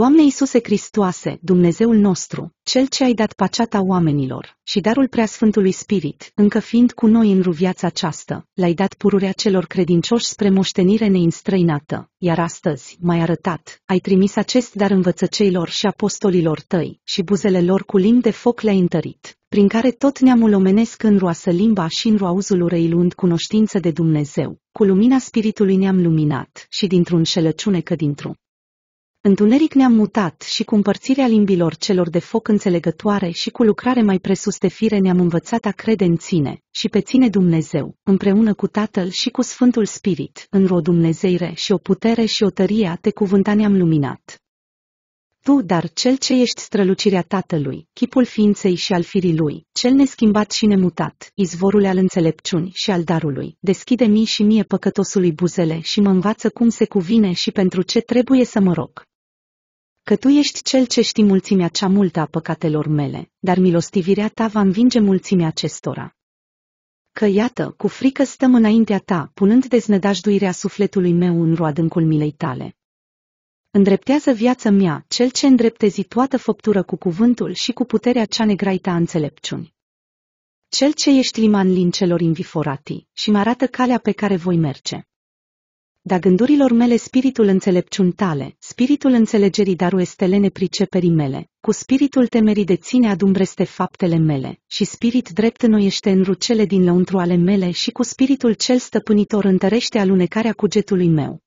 Doamne Iisuse Hristoase, Dumnezeul nostru, Cel ce ai dat paceata oamenilor și darul preasfântului Spirit, încă fiind cu noi în ruviața aceasta, l-ai dat pururea celor credincioși spre moștenire neînstrăinată, iar astăzi, mai arătat, ai trimis acest dar învățăceilor și apostolilor tăi și buzele lor cu limbi de foc le-ai întărit, prin care tot neamul omenesc roasă limba și în roauzul urei luând cunoștință de Dumnezeu, cu lumina Spiritului ne-am luminat și dintr-un șelăciune că dintr-un Întuneric ne-am mutat și cu împărțirea limbilor celor de foc înțelegătoare și cu lucrare mai presus de fire ne-am învățat a crede în ține și pe ține Dumnezeu, împreună cu Tatăl și cu Sfântul Spirit, în ro Dumnezeire și o putere și o tărie a te cuvânta ne-am luminat. Tu, dar cel ce ești strălucirea Tatălui, chipul ființei și al firii lui, cel neschimbat și nemutat, izvorul al înțelepciuni și al darului, deschide mi și mie păcătosului buzele și mă învață cum se cuvine și pentru ce trebuie să mă rog că Tu ești Cel ce știi mulțimea cea multă a păcatelor mele, dar milostivirea Ta va învinge mulțimea acestora. Că iată, cu frică stăm înaintea Ta, punând deznădajduirea sufletului meu în roadâncul milei Tale. Îndreptează viața mea, Cel ce îndreptezi toată făptură cu cuvântul și cu puterea cea negraită a înțelepciuni. Cel ce ești liman lin celor inviforati și mă arată calea pe care voi merge da gândurilor mele spiritul înțelepciun tale, spiritul înțelegerii daruestele nepriceperii mele, cu spiritul temerii de ține adumbreste faptele mele, și spirit drept înnoiește în rucele din lăuntru ale mele și cu spiritul cel stăpânitor întărește alunecarea cugetului meu.